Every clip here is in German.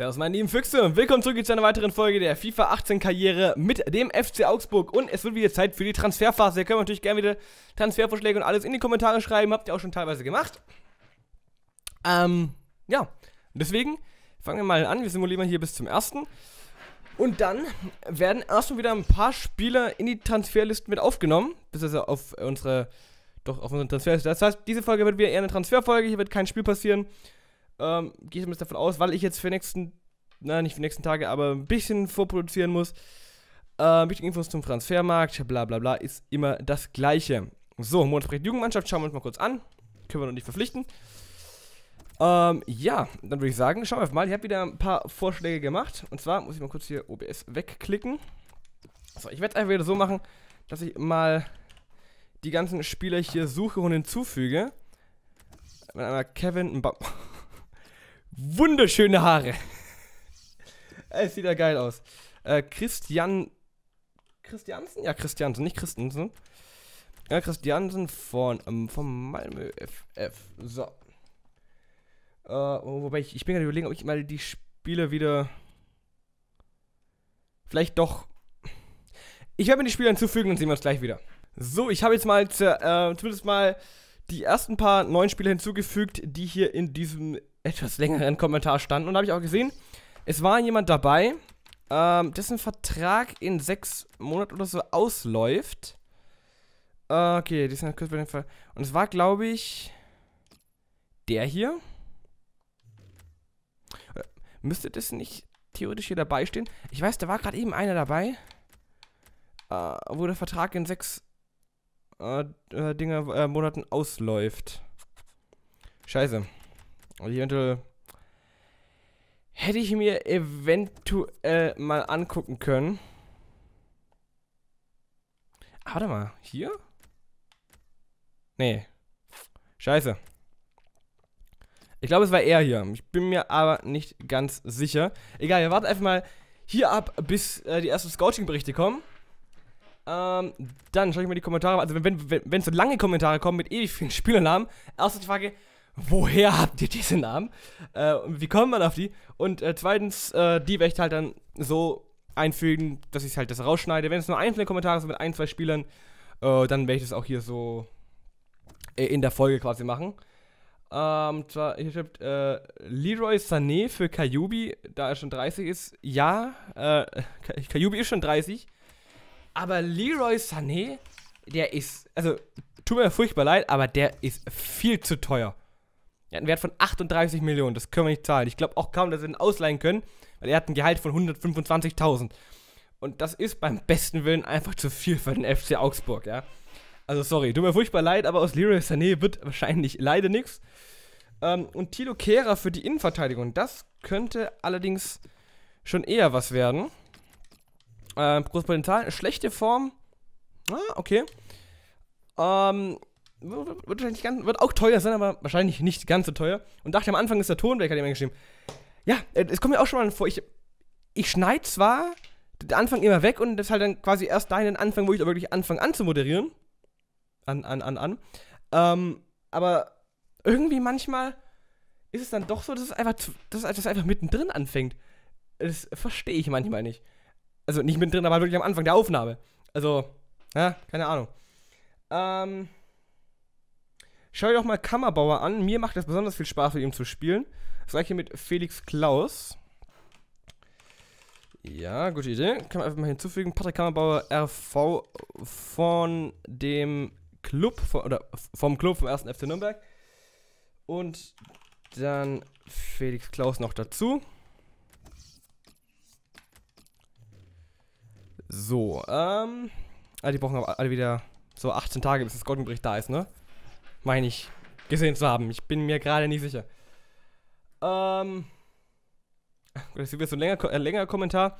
Servus meine lieben Füchse und willkommen zurück zu einer weiteren Folge der FIFA 18 Karriere mit dem FC Augsburg und es wird wieder Zeit für die Transferphase. Ihr könnt natürlich gerne wieder Transfervorschläge und alles in die Kommentare schreiben, habt ihr auch schon teilweise gemacht. Ähm, ja, deswegen fangen wir mal an, wir simulieren hier bis zum ersten. Und dann werden erstmal wieder ein paar Spieler in die Transferlisten mit aufgenommen, bis also auf unsere, doch auf unsere Transferliste. Das heißt, diese Folge wird wieder eher eine Transferfolge, hier wird kein Spiel passieren. Ähm, Gehe ich zumindest davon aus, weil ich jetzt für die nächsten, nein, nicht für die nächsten Tage, aber ein bisschen vorproduzieren muss. Ähm, wichtige Infos zum Transfermarkt, bla bla bla, ist immer das gleiche. So, Monatsprojekt Jugendmannschaft schauen wir uns mal kurz an. Können wir noch nicht verpflichten. Ähm, ja, dann würde ich sagen, schauen wir mal. Ich habe wieder ein paar Vorschläge gemacht. Und zwar muss ich mal kurz hier OBS wegklicken. So, ich werde es einfach wieder so machen, dass ich mal die ganzen Spieler hier suche und hinzufüge. Wenn einmal Kevin Mbappé. wunderschöne Haare. es sieht ja geil aus. Äh, Christian. Christiansen? Ja, Christiansen, nicht Christensen. Ja, Christiansen von, ähm, von Malmö FF. So. Äh, oh, wobei ich, ich bin gerade überlegen, ob ich mal die Spieler wieder. Vielleicht doch. Ich werde mir die Spieler hinzufügen und sehen wir uns gleich wieder. So, ich habe jetzt mal äh, zumindest mal die ersten paar neuen Spieler hinzugefügt, die hier in diesem etwas längeren Kommentar standen. Und da habe ich auch gesehen, es war jemand dabei, ähm, dessen Vertrag in sechs Monaten oder so ausläuft. Ah, okay, die sind kurz bei dem Fall. Und es war, glaube ich, der hier. Äh, müsste das nicht theoretisch hier dabei stehen? Ich weiß, da war gerade eben einer dabei, äh, wo der Vertrag in sechs äh, äh, Dinge, Monaten ausläuft. Scheiße. Und also eventuell hätte ich mir eventuell mal angucken können. Ah, warte mal, hier? Nee. Scheiße. Ich glaube, es war er hier. Ich bin mir aber nicht ganz sicher. Egal, wir warten einfach mal hier ab, bis äh, die ersten Scouting-Berichte kommen. Ähm, dann schaue ich mal die Kommentare. Also, wenn, wenn, wenn so lange Kommentare kommen mit ewig vielen Spielernamen, erste Frage: woher habt ihr diese Namen? Äh, wie kommt man auf die? Und äh, zweitens, äh, die werde ich halt dann so einfügen, dass ich halt das rausschneide. Wenn es nur einzelne Kommentare sind mit ein, zwei Spielern, äh, dann werde ich das auch hier so äh, in der Folge quasi machen. Ähm, zwar, hier schreibt äh, Leroy Sané für Kayubi, da er schon 30 ist. Ja, Kayubi ist schon 30. Aber Leroy Sané, der ist, also tut mir furchtbar leid, aber der ist viel zu teuer. Er hat einen Wert von 38 Millionen, das können wir nicht zahlen. Ich glaube auch kaum, dass wir ihn ausleihen können, weil er hat ein Gehalt von 125.000. Und das ist beim besten Willen einfach zu viel für den FC Augsburg, ja. Also sorry, tut mir furchtbar leid, aber aus Leroy Sané wird wahrscheinlich leider nichts. Ähm, und Tilo Kehrer für die Innenverteidigung, das könnte allerdings schon eher was werden. Ähm, großes Potenzial, schlechte Form. Ah, okay. Ähm, wird, wahrscheinlich ganz, wird auch teuer sein, aber wahrscheinlich nicht ganz so teuer. Und dachte am Anfang ist der Ton weg, hat jemand geschrieben. Ja, äh, es kommt mir auch schon mal vor, ich, ich schneide zwar den Anfang immer weg und das halt dann quasi erst dahin den Anfang, wo ich da wirklich anfange an zu moderieren. An, an, an, an. Ähm, aber irgendwie manchmal ist es dann doch so, dass es einfach, dass es einfach mittendrin anfängt. Das verstehe ich manchmal nicht. Also nicht mittendrin, aber wirklich am Anfang der Aufnahme. Also, ja, keine Ahnung. Ähm. Schau dir doch mal Kammerbauer an. Mir macht das besonders viel Spaß, mit ihm zu spielen. Das gleiche mit Felix Klaus. Ja, gute Idee. Kann man einfach mal hinzufügen. Patrick Kammerbauer, RV von dem Club, von, oder vom Club vom 1. FC Nürnberg. Und dann Felix Klaus noch dazu. So, ähm. Ah, die brauchen aber alle wieder so 18 Tage, bis das Goldenbericht da ist, ne? meine ich, gesehen zu haben. Ich bin mir gerade nicht sicher. Ähm. Das ist jetzt ein länger, äh, längerer Kommentar.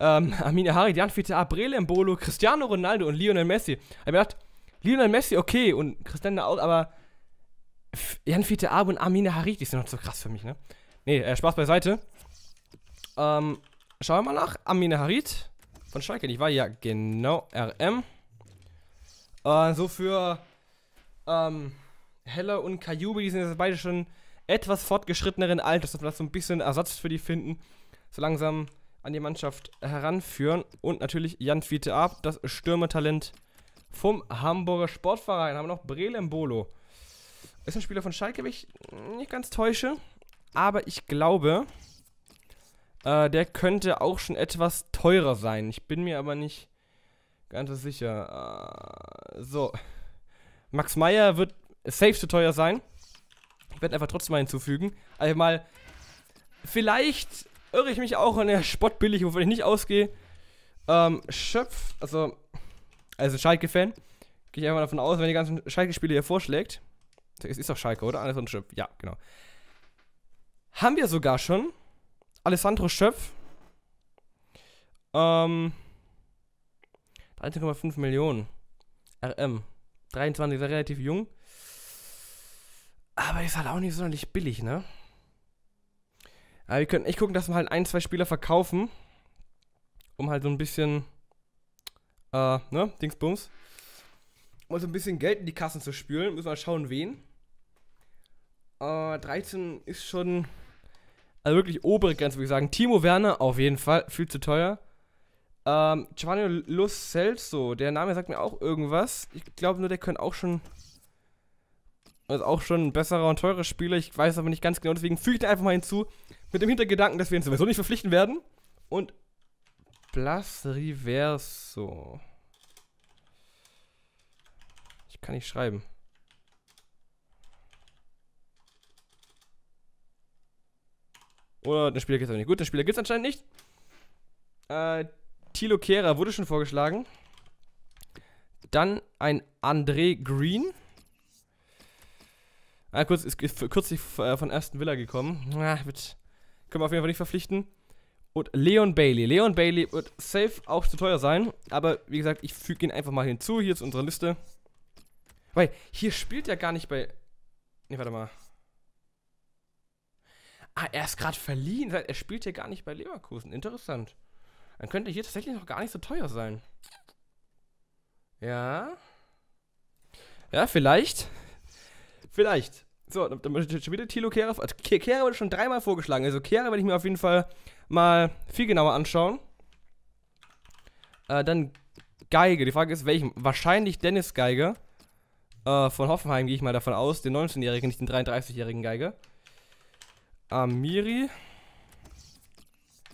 Ähm, Amina Hari, Jan Fiete, Abrele Embolo, Cristiano Ronaldo und Lionel Messi. Ich hab gedacht, Lionel Messi, okay, und Cristiano auch, aber Jan Fiete Ab und Amina Hari, die sind noch so krass für mich, ne? Ne, äh, Spaß beiseite. Ähm, schauen wir mal nach. Amina Harit von Schalke, ich war Ja, genau, RM. Äh, so für ähm, Heller und Kajubi, die sind jetzt beide schon etwas fortgeschritteneren Alters, dass wir das so ein bisschen Ersatz für die finden, so langsam an die Mannschaft heranführen. Und natürlich Jan Fiete Ab, das Stürmertalent vom Hamburger Sportverein. Haben wir noch Brelem Bolo. Ist ein Spieler von Schalke, wenn ich nicht ganz täusche. Aber ich glaube, äh, der könnte auch schon etwas teurer sein. Ich bin mir aber nicht ganz sicher. Äh, so. Max Meyer wird safe zu teuer sein. Ich werde einfach trotzdem mal hinzufügen. Also mal, vielleicht irre ich mich auch an der Spottbillig, wovon ich nicht ausgehe. Ähm, Schöpf, also, also Schalke-Fan. Gehe ich einfach davon aus, wenn die ganzen Schalke-Spiele hier vorschlägt. Es ist doch Schalke, oder? Alessandro Schöpf, ja, genau. Haben wir sogar schon. Alessandro Schöpf. Ähm, 13,5 Millionen. RM. 23 ist ja relativ jung. Aber ist halt auch nicht sonderlich billig, ne? Aber wir könnten echt gucken, dass wir halt ein, zwei Spieler verkaufen. Um halt so ein bisschen, äh, ne, Dingsbums. Um so ein bisschen Geld in die Kassen zu spülen. Müssen wir mal schauen, wen. Äh, 13 ist schon, also wirklich obere Grenze, würde ich sagen. Timo Werner auf jeden Fall, viel zu teuer. Ähm, Giovanni Luz Celso, der Name sagt mir auch irgendwas. Ich glaube nur, der könnte auch schon. Ist also auch schon ein besserer und teurer Spieler. Ich weiß aber nicht ganz genau, deswegen füge ich den einfach mal hinzu. Mit dem Hintergedanken, dass wir ihn sowieso nicht verpflichten werden. Und Blas Riverso. Ich kann nicht schreiben. Oder den Spieler gibt es nicht. Gut, den Spieler gibt es anscheinend nicht. Äh, Tilo Kehrer wurde schon vorgeschlagen. Dann ein André Green. Ah, kurz, ist, kürzlich äh, von Aston Villa gekommen. Ah, wird, können wir auf jeden Fall nicht verpflichten. Und Leon Bailey. Leon Bailey wird safe auch zu teuer sein. Aber wie gesagt, ich füge ihn einfach mal hinzu. Hier ist unsere Liste. Weil hier spielt er gar nicht bei. Ne, warte mal. Ah, er ist gerade verliehen. Er spielt hier gar nicht bei Leverkusen. Interessant. Dann könnte hier tatsächlich noch gar nicht so teuer sein. Ja. Ja, vielleicht. Vielleicht. So, dann wird schon wieder Tilo Kehre. Kehre wurde schon dreimal vorgeschlagen. Also Kehre werde ich mir auf jeden Fall mal viel genauer anschauen. Äh, dann Geige. Die Frage ist, welchen? Wahrscheinlich Dennis Geige. Äh, von Hoffenheim gehe ich mal davon aus. Den 19-Jährigen, nicht den 33-Jährigen Geige. Amiri.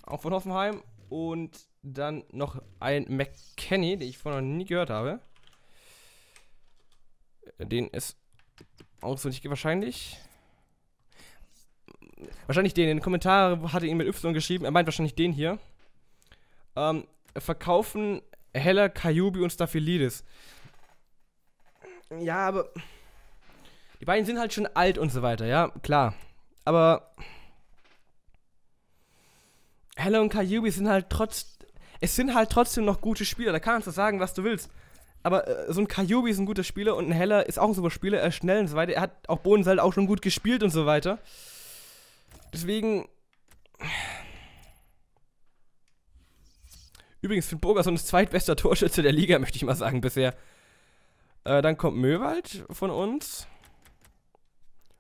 Auch von Hoffenheim. Und dann noch ein McKenny, den ich vorher noch nie gehört habe. Den ist auch so nicht wahrscheinlich. Wahrscheinlich den. In den Kommentaren hatte ihn mit Y geschrieben. Er meint wahrscheinlich den hier. Ähm, verkaufen Heller, Kayubi und Staphylidis. Ja, aber. Die beiden sind halt schon alt und so weiter, ja, klar. Aber Heller und Kajubi sind halt trotz. Es sind halt trotzdem noch gute Spieler, da kannst du sagen, was du willst. Aber äh, so ein Kajubi ist ein guter Spieler und ein Heller ist auch ein super Spieler, er ist schnell und so weiter. Er hat auch Bodensalt auch schon gut gespielt und so weiter. Deswegen. Übrigens, Finn Bogerson ist zweitbester Torschütze der Liga, möchte ich mal sagen, bisher. Äh, dann kommt Möwald von uns.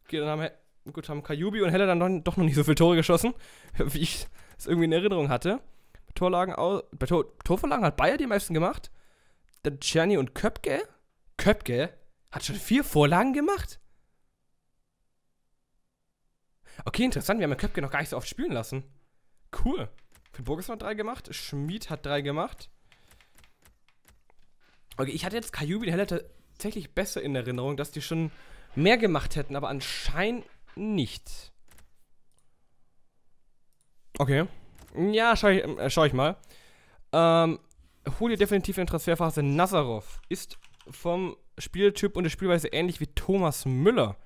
Okay, dann haben, gut, haben Kajubi und Heller dann doch noch nicht so viele Tore geschossen, wie ich es irgendwie in Erinnerung hatte. Torlagen aus, bei Tor, Torverlagen hat Bayer die meisten gemacht. Dann Czerny und Köpke. Köpke hat schon vier Vorlagen gemacht. Okay, interessant. Wir haben ja Köpke noch gar nicht so oft spielen lassen. Cool. Für Burgess hat drei gemacht. Schmid hat drei gemacht. Okay, ich hatte jetzt Kajubi und Heller tatsächlich besser in Erinnerung, dass die schon mehr gemacht hätten, aber anscheinend nicht. Okay. Ja, schau ich, äh, schau ich mal. Ähm, hol dir definitiv in Transferphase Nazarov. Ist vom Spieltyp und der Spielweise ähnlich wie Thomas Müller.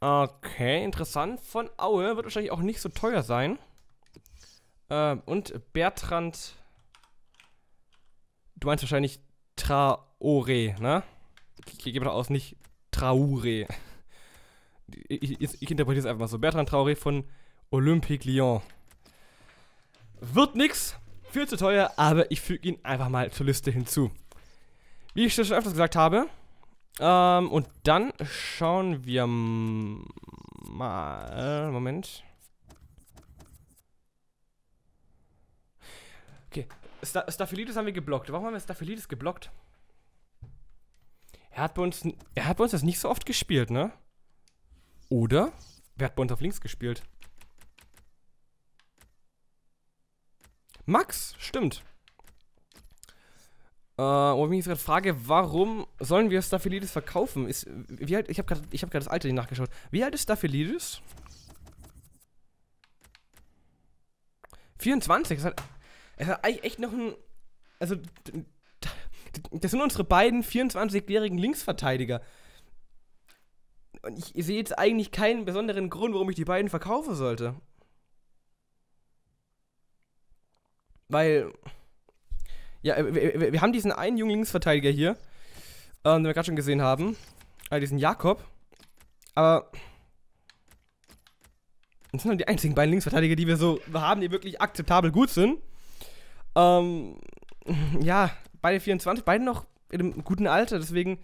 Okay, interessant. Von Aue wird wahrscheinlich auch nicht so teuer sein. Ähm, und Bertrand. Du meinst wahrscheinlich Traore, ne? Ich, ich gebe doch aus, nicht Traure. Ich, ich, ich interpretiere es einfach mal so. Bertrand Traore von Olympique Lyon. Wird nix, viel zu teuer, aber ich füge ihn einfach mal zur Liste hinzu. Wie ich das schon öfters gesagt habe. Ähm, und dann schauen wir mal. Moment. Okay, Sta Staphylidis haben wir geblockt. Warum haben wir Staphylidis geblockt? Er hat, bei uns, er hat bei uns das nicht so oft gespielt, ne? Oder? Wer hat bei uns auf links gespielt? Max, stimmt. Äh, wo ich mich jetzt gerade frage, warum sollen wir Staphylidis verkaufen? Ist, wie alt, ich habe gerade hab das Alter nicht nachgeschaut. Wie alt ist Staphylidis? 24. Es hat, es eigentlich echt noch ein... Also, das sind unsere beiden 24-jährigen Linksverteidiger. Und ich sehe jetzt eigentlich keinen besonderen Grund, warum ich die beiden verkaufen sollte. Weil, ja, äh, wir, wir haben diesen einen jungen Linksverteidiger hier, ähm, den wir gerade schon gesehen haben, äh, diesen Jakob. Aber das sind halt die einzigen beiden Linksverteidiger, die wir so haben, die wirklich akzeptabel gut sind. Ähm, ja, beide 24, beide noch in einem guten Alter, deswegen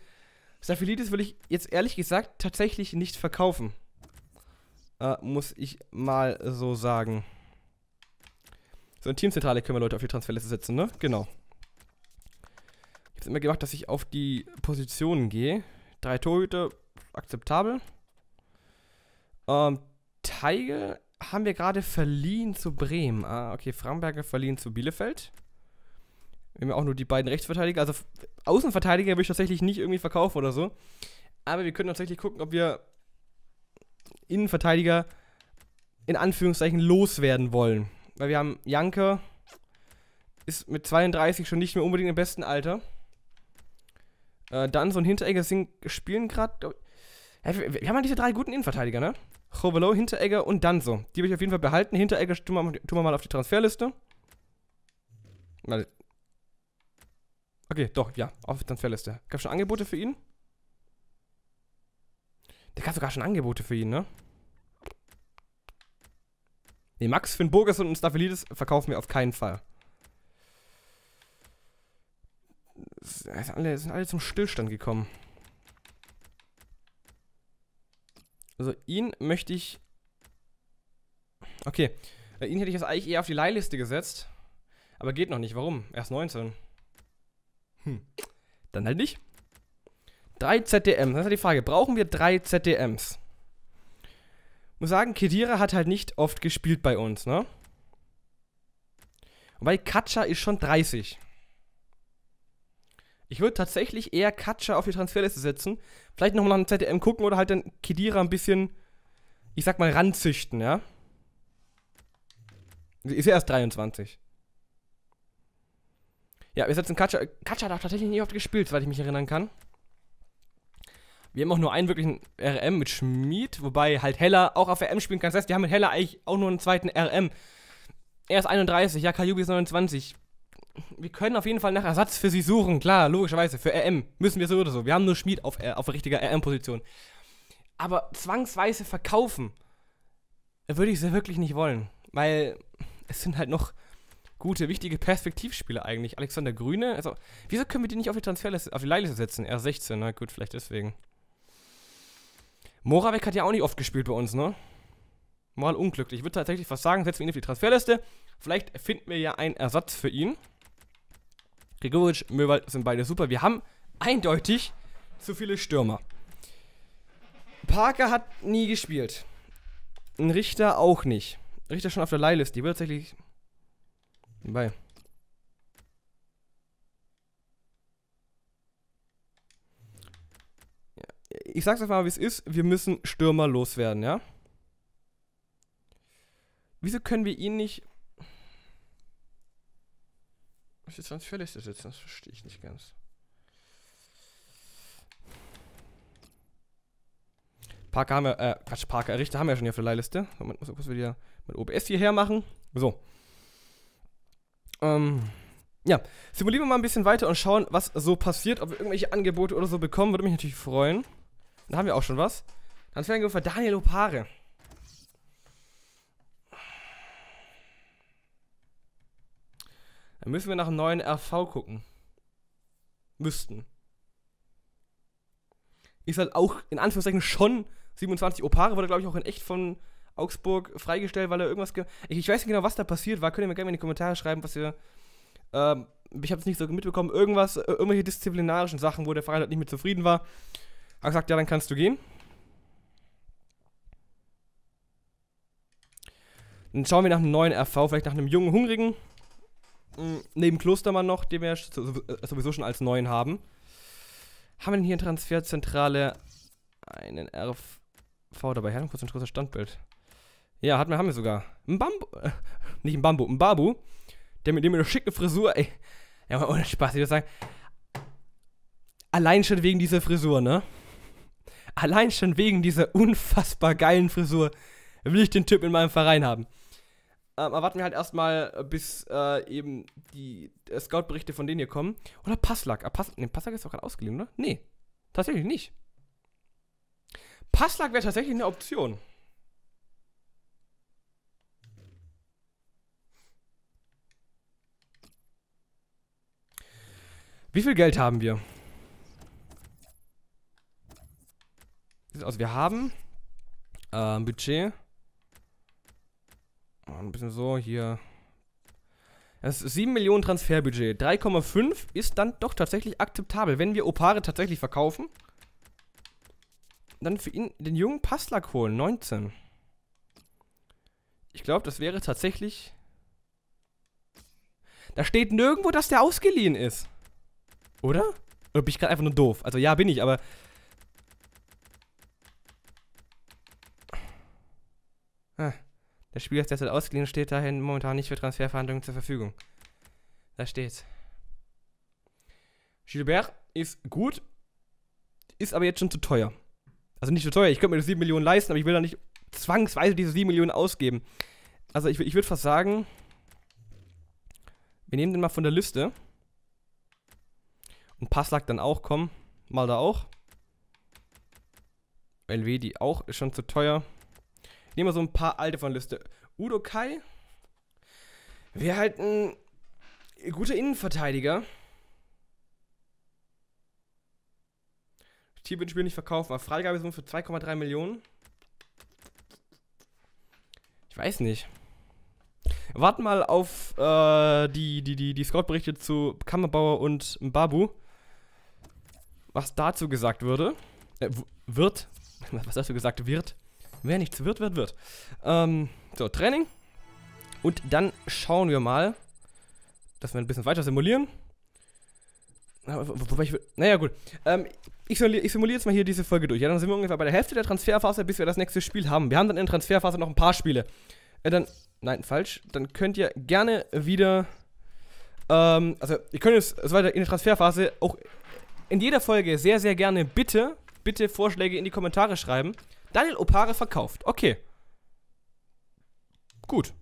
Staphylides will ich jetzt ehrlich gesagt tatsächlich nicht verkaufen. Äh, muss ich mal so sagen. So, in Teamzentrale können wir Leute auf die Transferliste setzen, ne? Genau. Ich hab's immer gemacht, dass ich auf die Positionen gehe. Drei Torhüter, akzeptabel. Ähm, Teige haben wir gerade verliehen zu Bremen. Ah, okay, Framberger verliehen zu Bielefeld. Wir haben ja auch nur die beiden Rechtsverteidiger. Also Außenverteidiger würde ich tatsächlich nicht irgendwie verkaufen oder so. Aber wir können tatsächlich gucken, ob wir Innenverteidiger in Anführungszeichen loswerden wollen. Weil wir haben Janke ist mit 32 schon nicht mehr unbedingt im besten Alter. Äh, dann so ein Hinteregger spielen gerade. Ja, wir, wir, haben ja halt diese drei guten Innenverteidiger, ne? Chovelo, Hinteregger und Danzo. Die will ich auf jeden Fall behalten. Hinteregger tun wir, tun wir mal auf die Transferliste. Okay, doch, ja, auf die Transferliste. Gab schon Angebote für ihn? Der gab sogar schon Angebote für ihn, ne? Nee, Max, Finn Burgess und Staphylides verkaufen wir auf keinen Fall. Sind alle, sind alle zum Stillstand gekommen. Also ihn möchte ich... Okay. Äh, ihn hätte ich jetzt eigentlich eher auf die Leihliste gesetzt. Aber geht noch nicht. Warum? Erst 19. Hm. Dann halt nicht. 3 ZDMs. Das ist die Frage. Brauchen wir 3 ZDMs? muss sagen, Kedira hat halt nicht oft gespielt bei uns, ne? Weil Katscha ist schon 30. Ich würde tatsächlich eher Katscha auf die Transferliste setzen. Vielleicht nochmal nach dem ZDM gucken oder halt dann Kedira ein bisschen, ich sag mal, ranzüchten, ja? Sie Ist ja erst 23. Ja, wir setzen Katscha. Katscha hat auch tatsächlich nicht oft gespielt, soweit ich mich erinnern kann. Wir haben auch nur einen wirklichen RM mit Schmied, wobei halt Heller auch auf RM spielen kann. Das heißt, wir haben mit Heller eigentlich auch nur einen zweiten RM. Er ist 31, ja, Kajubi ist 29. Wir können auf jeden Fall nach Ersatz für sie suchen, klar, logischerweise. Für RM müssen wir so oder so. Wir haben nur Schmied auf, äh, auf richtiger RM-Position. Aber zwangsweise verkaufen würde ich sie wirklich nicht wollen, weil es sind halt noch gute, wichtige Perspektivspieler eigentlich. Alexander Grüne, also wieso können wir die nicht auf die Transferliste, auf die Leihliste setzen? Er ist 16 na gut, vielleicht deswegen. Moravec hat ja auch nicht oft gespielt bei uns, ne? Mal unglücklich. Ich würde tatsächlich fast sagen, setzen wir ihn auf die Transferliste. Vielleicht finden wir ja einen Ersatz für ihn. Gregoritsch, Möwald sind beide super. Wir haben eindeutig zu viele Stürmer. Parker hat nie gespielt. Ein Richter auch nicht. Richter schon auf der Leihliste. Die wird tatsächlich. Bye. ich sag's einfach mal, wie es ist. Wir müssen Stürmer loswerden, ja? Wieso können wir ihn nicht. Was ist sonst verlässt das jetzt? Das verstehe ich nicht ganz. Parker haben wir, äh, Quatsch, Parker, Richter haben wir ja schon hier für der Leihliste. Moment, muss ich wieder mit OBS hierher machen. So. Ähm, ja, simulieren wir mal ein bisschen weiter und schauen, was so passiert, ob wir irgendwelche Angebote oder so bekommen. Würde mich natürlich freuen. Da haben wir auch schon was. Dann für Daniel Opare. Dann müssen wir nach einem neuen RV gucken. Müssten. Ist halt auch in Anführungszeichen schon 27 Opare, wurde glaube ich auch in echt von Augsburg freigestellt, weil er irgendwas. Ich, ich, weiß nicht genau, was da passiert war. Könnt ihr mir gerne in die Kommentare schreiben, was ihr. Ähm, ich habe es nicht so mitbekommen. Irgendwas, äh, irgendwelche disziplinarischen Sachen, wo der Verein halt nicht mit zufrieden war. Habe gesagt, ja, dann kannst du gehen. Dann schauen wir nach einem neuen RV, vielleicht nach einem jungen, hungrigen. Mh, mm, neben Klostermann noch, den wir äh, sowieso schon als neuen haben. Haben wir denn hier in Transferzentrale einen RV dabei? Ja, kurz ein großes Standbild. Ja, hat, haben wir sogar. Ein Bambu. Äh, nicht ein Bambu, ein Babu. Der mit dem eine schicke Frisur, ey. Ja, ohne Spaß, ich würde sagen. Allein schon wegen dieser Frisur, ne? allein schon wegen dieser unfassbar geilen Frisur will ich den Typ in meinem Verein haben. Ähm, erwarten wir halt erstmal, äh, bis äh, eben die äh, Scout-Berichte von denen hier kommen. Oder Passlack. Ah, Pass nee, Passlack ist doch gerade ausgeliehen, oder? Nee, tatsächlich nicht. Passlack wäre tatsächlich eine Option. Wie viel Geld haben wir? Also wir haben äh, ein Budget. Ein bisschen so hier. Das ist 7 Millionen Transferbudget. 3,5 ist dann doch tatsächlich akzeptabel. Wenn wir Opare tatsächlich verkaufen, dann für ihn den jungen Passlack holen. 19. Ich glaube, das wäre tatsächlich... Da steht nirgendwo, dass der ausgeliehen ist. Oder? Oder äh, bin ich gerade einfach nur doof? Also ja, bin ich, aber Das Spiel ist derzeit ausgeliehen und steht dahin momentan nicht für Transferverhandlungen zur Verfügung. Da steht's. Gilbert ist gut, ist aber jetzt schon zu teuer. Also nicht zu teuer, ich könnte mir 7 Millionen leisten, aber ich will da nicht zwangsweise diese 7 Millionen ausgeben. Also ich, ich würde fast sagen, wir nehmen den mal von der Liste. Und Passlack dann auch, komm. Mal da auch. LW, die auch, ist schon zu teuer. Nehmen wir so ein paar alte von Liste. Udo Kai wäre halt ein guter Innenverteidiger. Tier wird Spiel nicht verkaufen, aber Freigabesumme für 2,3 Millionen. Ich weiß nicht. Warten mal auf äh, die, die, die, die Scout-Berichte zu Kammerbauer und Mbabu. Was dazu gesagt würde. Äh, wird. Was dazu gesagt wird. Wer nichts wird, wird, wird. Ähm, so, Training. Und dann schauen wir mal, dass wir ein bisschen weiter simulieren. Wobei ich will. Naja, gut. Ähm, ich, ich simuliere jetzt mal hier diese Folge durch. Ja, dann sind wir ungefähr bei der Hälfte der Transferphase, bis wir das nächste Spiel haben. Wir haben dann in der Transferphase noch ein paar Spiele. Äh, dann. Nein, falsch. Dann könnt ihr gerne wieder. Ähm, also, ihr könnt jetzt also weiter in der Transferphase auch in jeder Folge sehr, sehr gerne bitte, bitte Vorschläge in die Kommentare schreiben. Daniel Opare verkauft. Okay. Gut.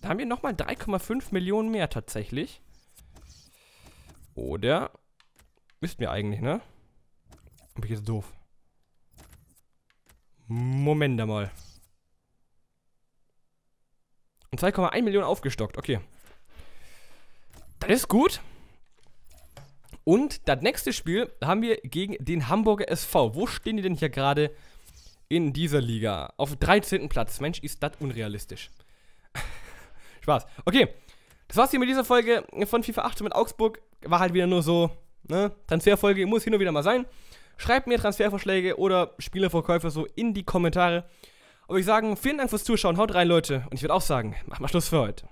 Da haben wir nochmal 3,5 Millionen mehr tatsächlich. Oder. Müssten wir eigentlich, ne? Hab ich jetzt doof. Moment einmal. Und 2,1 Millionen aufgestockt, okay. Das ist gut. Und das nächste Spiel haben wir gegen den Hamburger SV. Wo stehen die denn hier gerade? in dieser Liga auf 13. Platz. Mensch, ist das unrealistisch. Spaß. Okay, das war's hier mit dieser Folge von FIFA 18 mit Augsburg. War halt wieder nur so, ne? Transferfolge muss hin und wieder mal sein. Schreibt mir Transfervorschläge oder Spielerverkäufe so in die Kommentare. Aber ich sage, vielen Dank fürs Zuschauen. Haut rein, Leute. Und ich würde auch sagen, mach mal Schluss für heute.